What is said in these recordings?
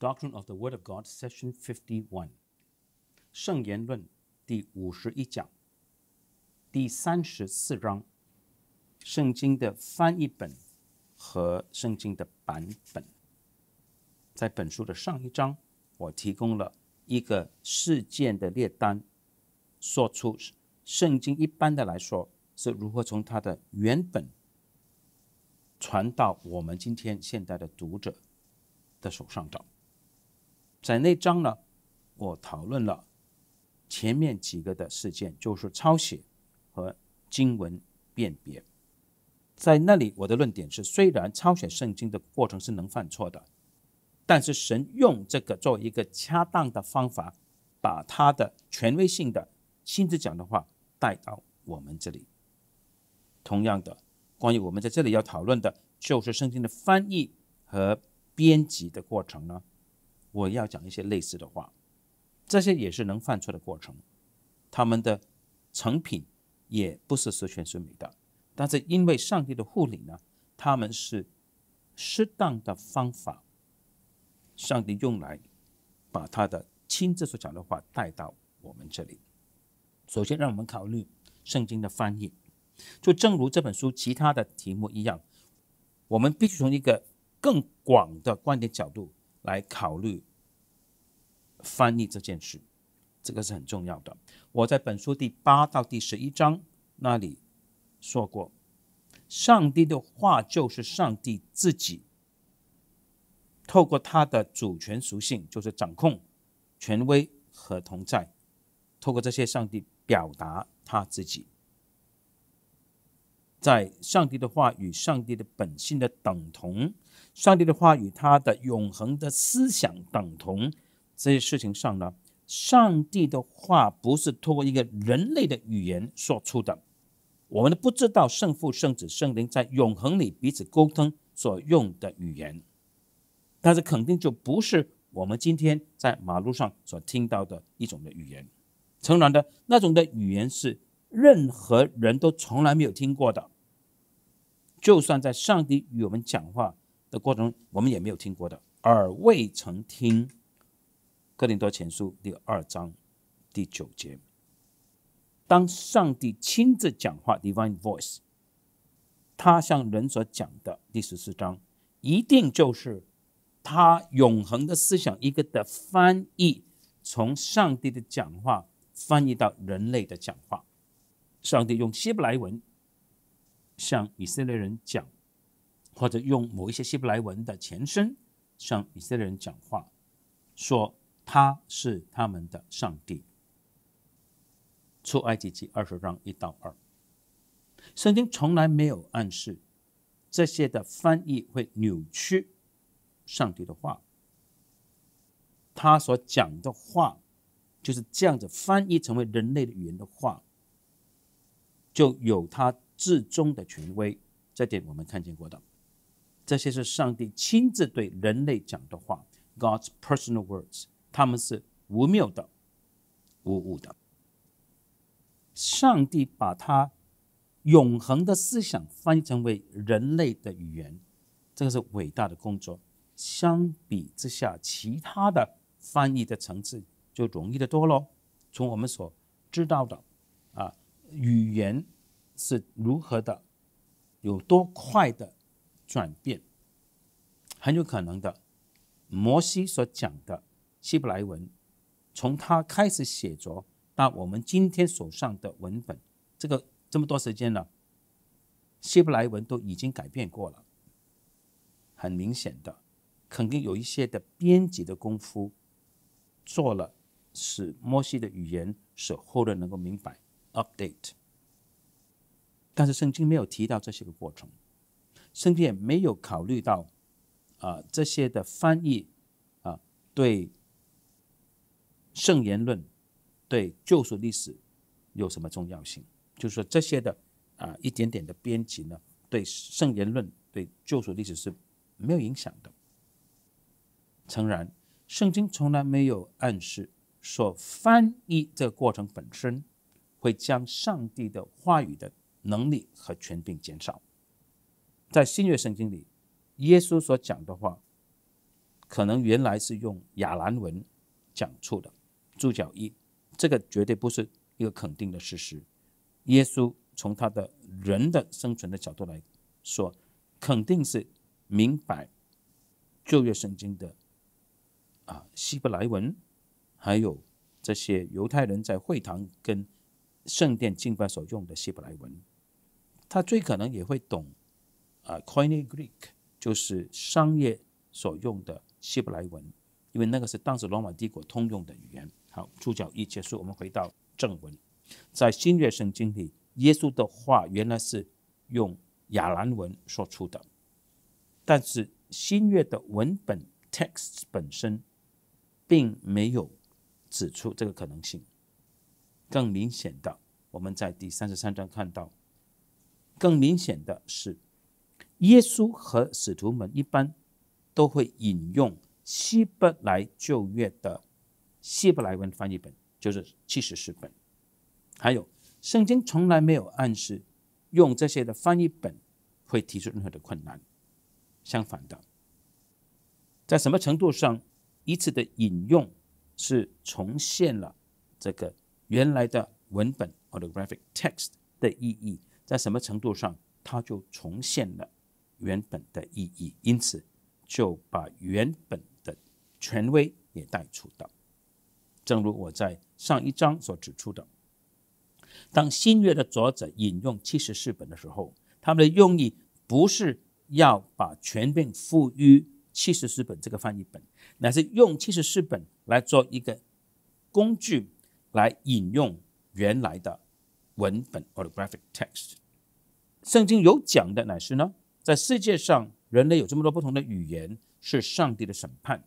Doctrine of the Word of God, Session Fifty One, 圣言论第五十一讲第三十四章，圣经的翻译本和圣经的版本，在本书的上一章，我提供了。一个事件的列单，说出圣经一般的来说是如何从它的原本传到我们今天现代的读者的手上。在那章呢，我讨论了前面几个的事件，就是抄写和经文辨别。在那里，我的论点是，虽然抄写圣经的过程是能犯错的。但是神用这个作为一个恰当的方法，把他的权威性的亲自讲的话带到我们这里。同样的，关于我们在这里要讨论的就是圣经的翻译和编辑的过程呢，我要讲一些类似的话。这些也是能犯错的过程，他们的成品也不是十全十美的。但是因为上帝的护理呢，他们是适当的方法。上帝用来把他的亲自所讲的话带到我们这里。首先，让我们考虑圣经的翻译。就正如这本书其他的题目一样，我们必须从一个更广的观点角度来考虑翻译这件事。这个是很重要的。我在本书第八到第十一章那里说过，上帝的话就是上帝自己。透过他的主权属性，就是掌控、权威和同在。透过这些，上帝表达他自己。在上帝的话与上帝的本性的等同，上帝的话与他的永恒的思想等同这些事情上呢，上帝的话不是通过一个人类的语言说出的。我们不知道圣父、圣子、圣灵在永恒里彼此沟通所用的语言。但是肯定就不是我们今天在马路上所听到的一种的语言，诚然的那种的语言是任何人都从来没有听过的，就算在上帝与我们讲话的过程中，我们也没有听过的，耳未曾听。哥林多前书第二章第九节，当上帝亲自讲话 （Divine Voice），他向人所讲的第十四章，一定就是。他永恒的思想一个的翻译，从上帝的讲话翻译到人类的讲话。上帝用希伯来文向以色列人讲，或者用某一些希伯来文的前身向以色列人讲话，说他是他们的上帝。出埃及记二十章一到二，圣经从来没有暗示这些的翻译会扭曲。上帝的话，他所讲的话，就是这样子翻译成为人类的语言的话，就有他至终的权威。这点我们看见过的，这些是上帝亲自对人类讲的话，God's personal words，他们是无谬的、无误的。上帝把他永恒的思想翻译成为人类的语言，这个是伟大的工作。相比之下，其他的翻译的层次就容易得多喽。从我们所知道的啊，语言是如何的有多快的转变，很有可能的，摩西所讲的希伯来文，从他开始写作到我们今天手上的文本，这个这么多时间了，希伯来文都已经改变过了，很明显的。肯定有一些的编辑的功夫做了，使摩西的语言所后人能够明白 update。但是圣经没有提到这些个过程，圣经也没有考虑到啊这些的翻译啊对圣言论对救赎历史有什么重要性？就是说这些的啊一点点的编辑呢，对圣言论对救赎历史是没有影响的。诚然，圣经从来没有暗示说翻译这个过程本身会将上帝的话语的能力和权柄减少。在新约圣经里，耶稣所讲的话，可能原来是用亚兰文讲出的。注脚一：这个绝对不是一个肯定的事实。耶稣从他的人的生存的角度来说，肯定是明白旧约圣经的。啊，希伯来文，还有这些犹太人在会堂跟圣殿敬拜所用的希伯来文，他最可能也会懂啊，coiny Greek，就是商业所用的希伯来文，因为那个是当时罗马帝国通用的语言。好，注脚一结束，我们回到正文，在新月圣经里，耶稣的话原来是用亚兰文说出的，但是新月的文本 text 本身。并没有指出这个可能性。更明显的，我们在第三十三章看到，更明显的是，耶稣和使徒们一般都会引用希伯来旧约的希伯来文翻译本，就是七十士本。还有，圣经从来没有暗示用这些的翻译本会提出任何的困难。相反的，在什么程度上？一次的引用是重现了这个原来的文本，或者 graphic text 的意义，在什么程度上，它就重现了原本的意义，因此就把原本的权威也带出到。正如我在上一章所指出的，当新约的作者引用七十四本的时候，他们的用意不是要把权柄赋予。七十四本这个翻译本，乃是用七十四本来做一个工具来引用原来的文本 （autographic text）。圣经有讲的乃是呢，在世界上人类有这么多不同的语言，是上帝的审判。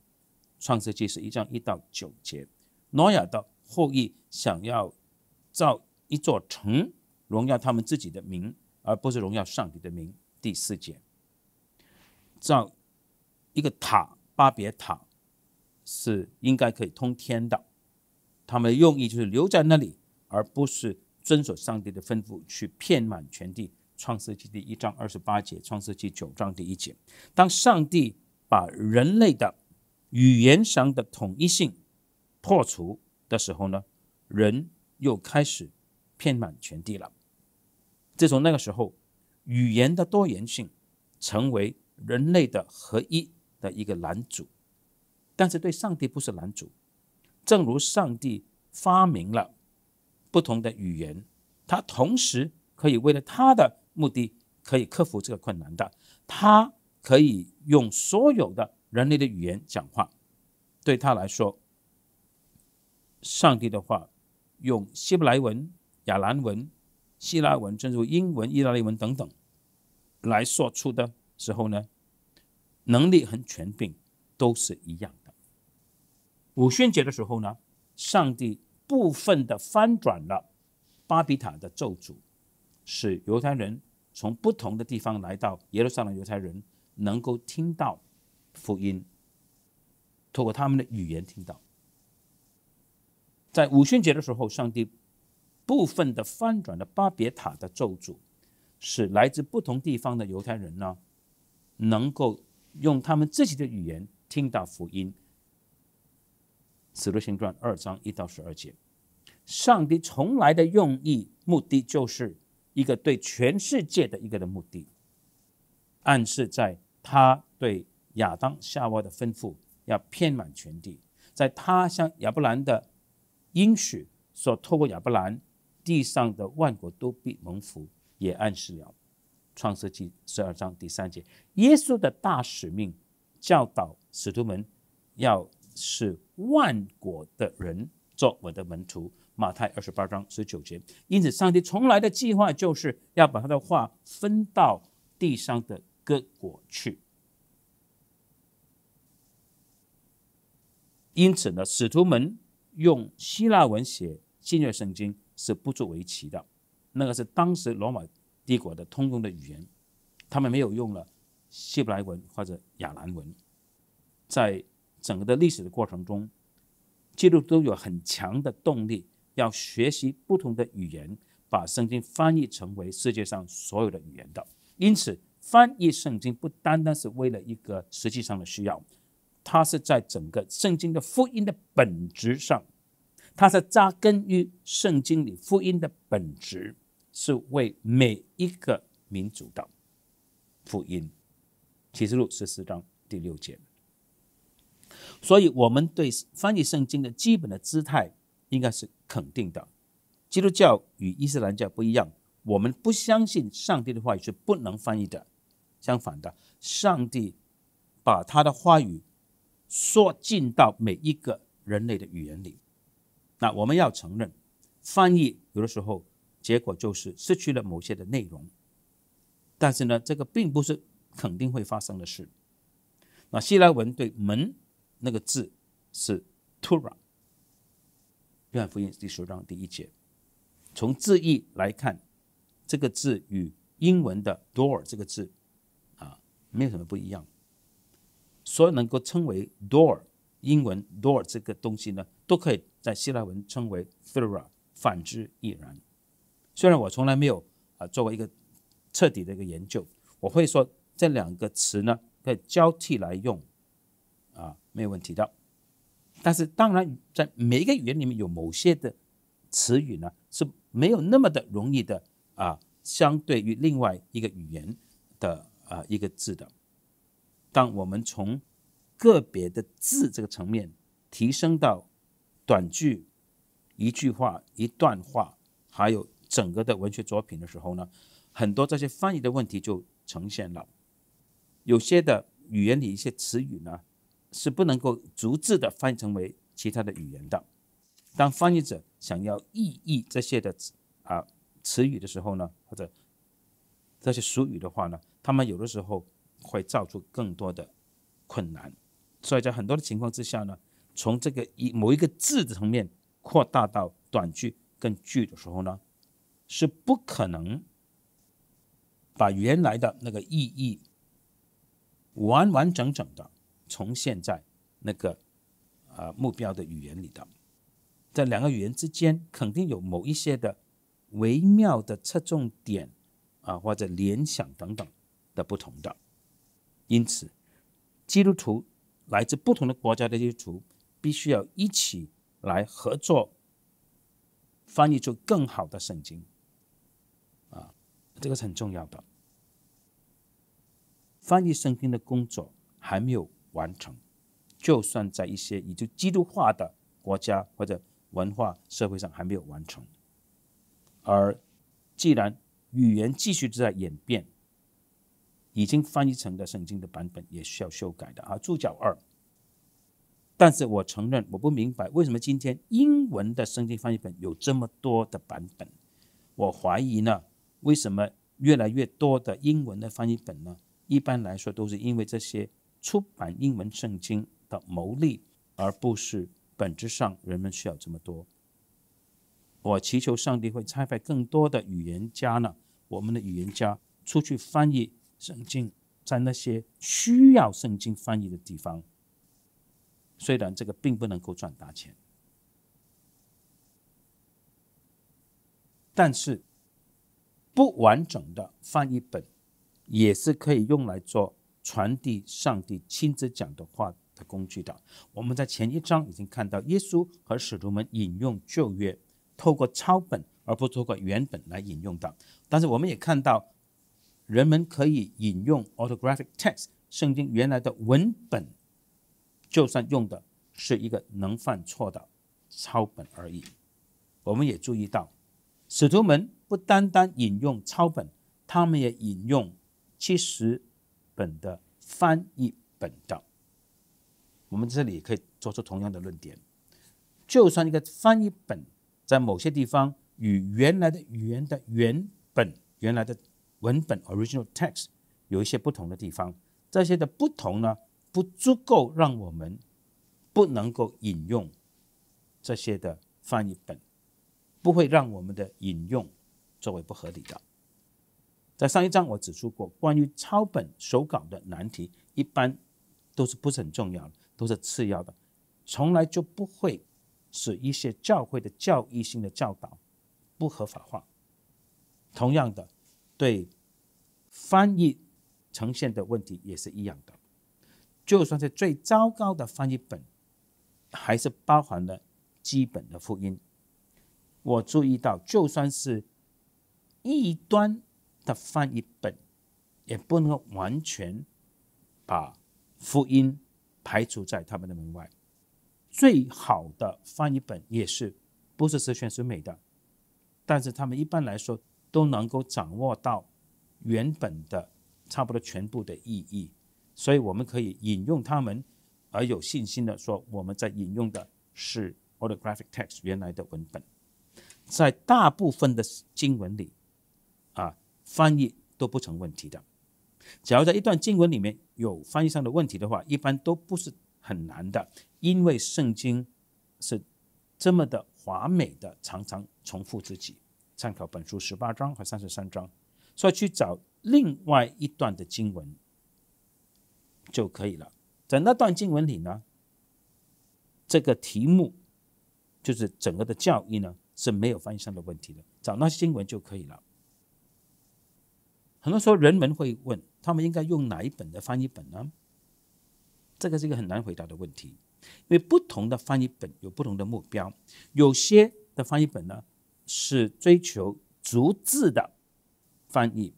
创世纪是一章一到九节，挪亚的后裔想要造一座城，荣耀他们自己的名，而不是荣耀上帝的名。第四节，造。一个塔，巴别塔，是应该可以通天的。他们的用意就是留在那里，而不是遵守上帝的吩咐去遍满全地。创世纪第一章二十八节，创世纪九章第一节，当上帝把人类的语言上的统一性破除的时候呢，人又开始遍满全地了。自从那个时候，语言的多元性成为人类的合一。的一个男主，但是对上帝不是男主。正如上帝发明了不同的语言，他同时可以为了他的目的可以克服这个困难的。他可以用所有的人类的语言讲话。对他来说，上帝的话用希伯来文、亚兰文、希腊文，正如英文、意大利文等等来说出的时候呢？能力和权柄都是一样的。五旬节的时候呢，上帝部分的翻转了巴比塔的咒诅，使犹太人从不同的地方来到耶路撒冷，犹太人能够听到福音，透过他们的语言听到。在五旬节的时候，上帝部分的翻转了巴别塔的咒诅，使来自不同地方的犹太人呢，能够。用他们自己的语言听到福音。使徒行传二章一到十二节，上帝从来的用意目的就是一个对全世界的一个的目的，暗示在他对亚当夏娃的吩咐要遍满全地，在他向亚伯兰的应许所透过亚伯兰地上的万国都必蒙福，也暗示了。创世纪十二章第三节，耶稣的大使命教导使徒们，要使万国的人做我的门徒。马太二十八章十九节。因此，上帝从来的计划就是要把他的话分到地上的各国去。因此呢，使徒们用希腊文写新约圣经是不足为奇的。那个是当时罗马。帝国的通用的语言，他们没有用了希伯来文或者亚兰文。在整个的历史的过程中，基督都有很强的动力要学习不同的语言，把圣经翻译成为世界上所有的语言的。因此，翻译圣经不单单是为了一个实际上的需要，它是在整个圣经的福音的本质上，它是扎根于圣经里福音的本质。是为每一个民族的福音。启示录十四章第六节。所以，我们对翻译圣经的基本的姿态应该是肯定的。基督教与伊斯兰教不一样，我们不相信上帝的话语是不能翻译的。相反的，上帝把他的话语说进到每一个人类的语言里。那我们要承认，翻译有的时候。结果就是失去了某些的内容，但是呢，这个并不是肯定会发生的事。那希腊文对门那个字是 tura，约翰福音第十章第一节，从字义来看，这个字与英文的 door 这个字啊没有什么不一样。所有能够称为 door，英文 door 这个东西呢，都可以在希腊文称为 tura，h 反之亦然。虽然我从来没有啊做过一个彻底的一个研究，我会说这两个词呢可以交替来用，啊没有问题的。但是当然，在每一个语言里面有某些的词语呢是没有那么的容易的啊，相对于另外一个语言的啊一个字的。当我们从个别的字这个层面提升到短句、一句话、一段话，还有。整个的文学作品的时候呢，很多这些翻译的问题就呈现了。有些的语言里一些词语呢，是不能够逐字的翻译成为其他的语言的。当翻译者想要意译这些的啊词语的时候呢，或者这些俗语的话呢，他们有的时候会造出更多的困难。所以在很多的情况之下呢，从这个一某一个字的层面扩大到短句、跟句的时候呢，是不可能把原来的那个意义完完整整的重现在那个啊目标的语言里的这两个语言之间肯定有某一些的微妙的侧重点啊或者联想等等的不同的，因此基督徒来自不同的国家的基督徒必须要一起来合作翻译出更好的圣经。这个是很重要的。翻译圣经的工作还没有完成，就算在一些已经基督化的国家或者文化社会上还没有完成。而既然语言继续在演变，已经翻译成的圣经的版本也需要修改的啊，注脚二。但是我承认，我不明白为什么今天英文的圣经翻译本有这么多的版本。我怀疑呢。为什么越来越多的英文的翻译本呢？一般来说都是因为这些出版英文圣经的牟利，而不是本质上人们需要这么多。我祈求上帝会差派更多的语言家呢，我们的语言家出去翻译圣经，在那些需要圣经翻译的地方。虽然这个并不能够赚大钱，但是。不完整的翻译本，也是可以用来做传递上帝亲自讲的话的工具的。我们在前一章已经看到，耶稣和使徒们引用旧约，透过抄本而不透过原本来引用的。但是我们也看到，人们可以引用 autographic text，圣经原来的文本，就算用的是一个能犯错的抄本而已。我们也注意到，使徒们。不单单引用抄本，他们也引用七十本的翻译本的。我们这里可以做出同样的论点：，就算一个翻译本在某些地方与原来的语言的原本、原来的文本 （original text） 有一些不同的地方，这些的不同呢，不足够让我们不能够引用这些的翻译本，不会让我们的引用。作为不合理的，在上一章我指出过，关于抄本手稿的难题，一般都是不是很重要，都是次要的，从来就不会使一些教会的教育性的教导不合法化。同样的，对翻译呈现的问题也是一样的，就算是最糟糕的翻译本，还是包含了基本的福音。我注意到，就算是。异端的翻译本，也不能完全把福音排除在他们的门外。最好的翻译本也是不是十全十美的，但是他们一般来说都能够掌握到原本的差不多全部的意义。所以我们可以引用他们，而有信心的说，我们在引用的是 autographic text 原来的文本，在大部分的经文里。啊，翻译都不成问题的。只要在一段经文里面有翻译上的问题的话，一般都不是很难的，因为圣经是这么的华美的，常常重复自己。参考本书十八章和三十三章，所以去找另外一段的经文就可以了。在那段经文里呢，这个题目就是整个的教义呢是没有翻译上的问题的，找那些经文就可以了。很多时候，人们会问，他们应该用哪一本的翻译本呢？这个是一个很难回答的问题，因为不同的翻译本有不同的目标。有些的翻译本呢，是追求逐字的翻译，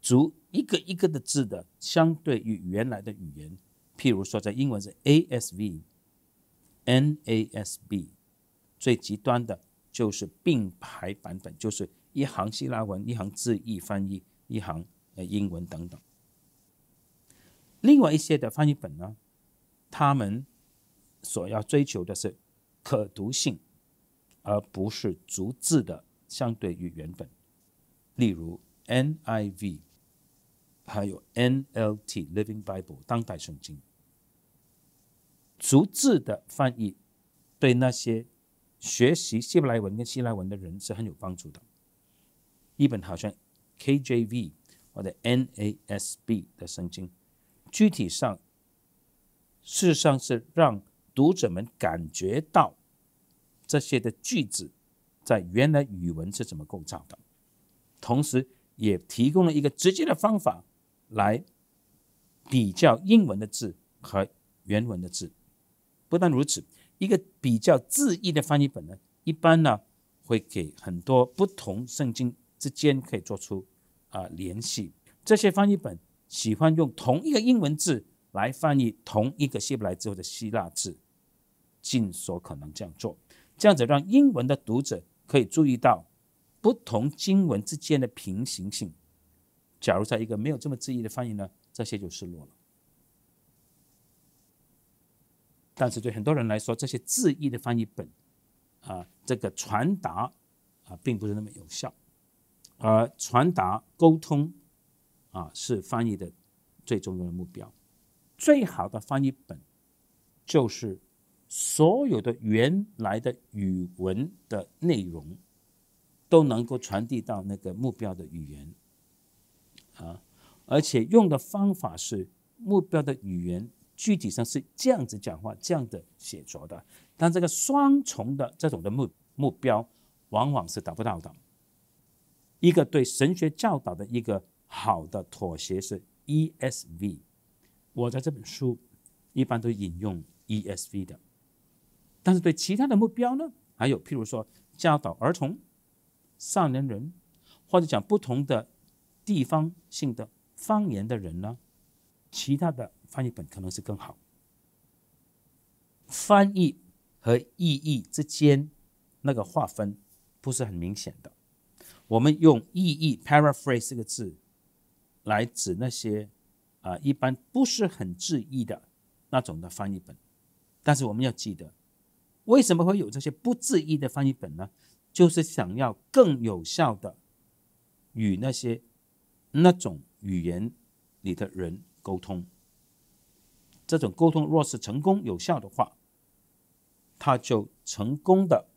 逐一个一个的字的，相对于原来的语言。譬如说，在英文是 A S V N A S B。最极端的就是并排版本，就是一行希腊文，一行字义翻译。一行，呃，英文等等。另外一些的翻译本呢，他们所要追求的是可读性，而不是逐字的相对于原本。例如 NIV，还有 NLT Living Bible 当代圣经。逐字的翻译对那些学习希伯来文跟希腊文的人是很有帮助的。一本好像。KJV 或者 NASB 的圣经，具体上，事实上是让读者们感觉到这些的句子在原来语文是怎么构造的，同时也提供了一个直接的方法来比较英文的字和原文的字。不但如此，一个比较字义的翻译本呢，一般呢会给很多不同圣经。之间可以做出啊联系，这些翻译本喜欢用同一个英文字来翻译同一个希伯来字或者希腊字，尽所可能这样做，这样子让英文的读者可以注意到不同经文之间的平行性。假如在一个没有这么字义的翻译呢，这些就失落了。但是对很多人来说，这些字义的翻译本啊，这个传达啊，并不是那么有效。而传达沟通，啊，是翻译的最重要的目标。最好的翻译本，就是所有的原来的语文的内容，都能够传递到那个目标的语言，啊，而且用的方法是目标的语言具体上是这样子讲话、这样的写作的。但这个双重的这种的目目标，往往是达不到的。一个对神学教导的一个好的妥协是 ESV，我在这本书一般都引用 ESV 的，但是对其他的目标呢，还有譬如说教导儿童、少年人，或者讲不同的地方性的方言的人呢，其他的翻译本可能是更好。翻译和意义之间那个划分不是很明显的。我们用意译 （paraphrase） 这个字来指那些啊一般不是很质疑的那种的翻译本，但是我们要记得，为什么会有这些不质疑的翻译本呢？就是想要更有效的与那些那种语言里的人沟通。这种沟通若是成功有效的话，他就成功的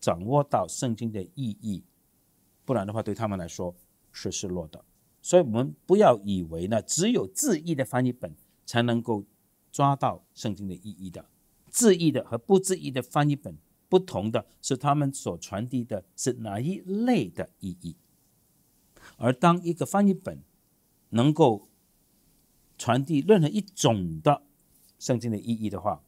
掌握到圣经的意义。不然的话，对他们来说是失落的。所以，我们不要以为呢，只有字义的翻译本才能够抓到圣经的意义的。字义的和不字义的翻译本不同的是，他们所传递的是哪一类的意义。而当一个翻译本能够传递任何一种的圣经的意义的话，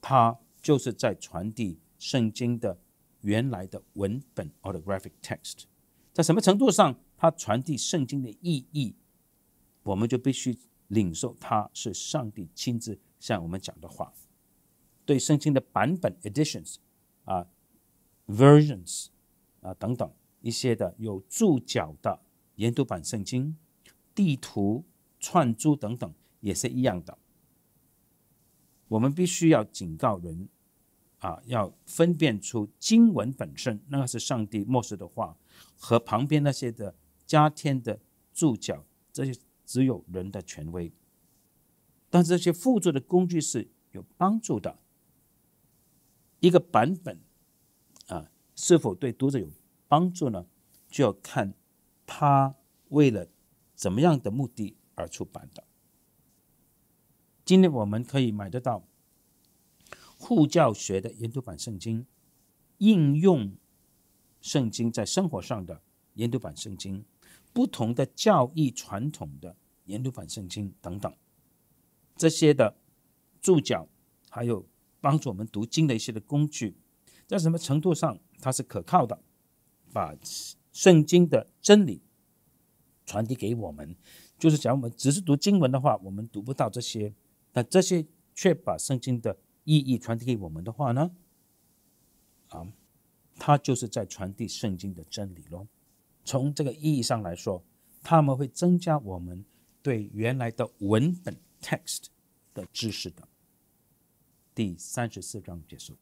它就是在传递圣经的原来的文本 （autographic text）。在什么程度上，它传递圣经的意义，我们就必须领受它是上帝亲自向我们讲的话。对圣经的版本 （editions）、啊，versions、啊等等一些的有注脚的研读版圣经、地图、串珠等等也是一样的。我们必须要警告人，啊，要分辨出经文本身，那个是上帝默示的话。和旁边那些的加添的注脚，这些只有人的权威，但这些辅助的工具是有帮助的。一个版本，啊，是否对读者有帮助呢？就要看他为了怎么样的目的而出版的。今天我们可以买得到护教学的研读版圣经应用。圣经在生活上的研读版圣经，不同的教义传统的研读版圣经等等，这些的注脚，还有帮助我们读经的一些的工具，在什么程度上它是可靠的，把圣经的真理传递给我们，就是讲我们只是读经文的话，我们读不到这些，那这些却把圣经的意义传递给我们的话呢？他就是在传递圣经的真理喽。从这个意义上来说，他们会增加我们对原来的文本 text 的知识的。第三十四章结束。